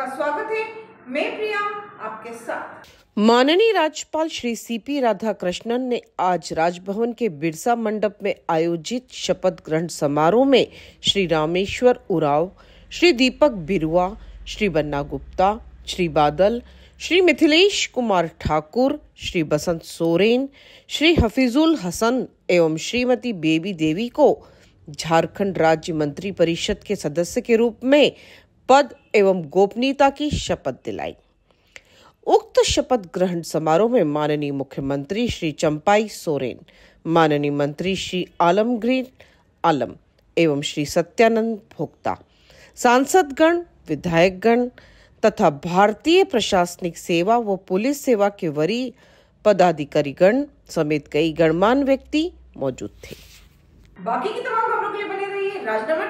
आपका स्वागत है मैं प्रिया आपके साथ माननीय राज्यपाल श्री सीपी राधाकृष्णन ने आज राजभवन के बिरसा मंडप में आयोजित शपथ ग्रहण समारोह में श्री रामेश्वर उराव श्री दीपक बिरुआ श्री बन्ना गुप्ता श्री बादल श्री मिथिलेश कुमार ठाकुर श्री बसंत सोरेन श्री हफीजुल हसन एवं श्रीमती बेबी देवी को झारखंड राज्य मंत्री परिषद के सदस्य के रूप में पद एवं गोपनीयता की शपथ दिलाई उक्त शपथ ग्रहण समारोह में माननीय मुख्यमंत्री श्री चंपाई सोरेन माननीय मंत्री श्री आलमगीर आलम एवं श्री सत्यानंद भोक्ता सांसदगण विधायकगण तथा भारतीय प्रशासनिक सेवा व पुलिस सेवा के वरीय पदाधिकारीगण समेत कई गणमान्य व्यक्ति मौजूद थे बाकी की तमाम खबरों के लिए बने रहिए राजनामा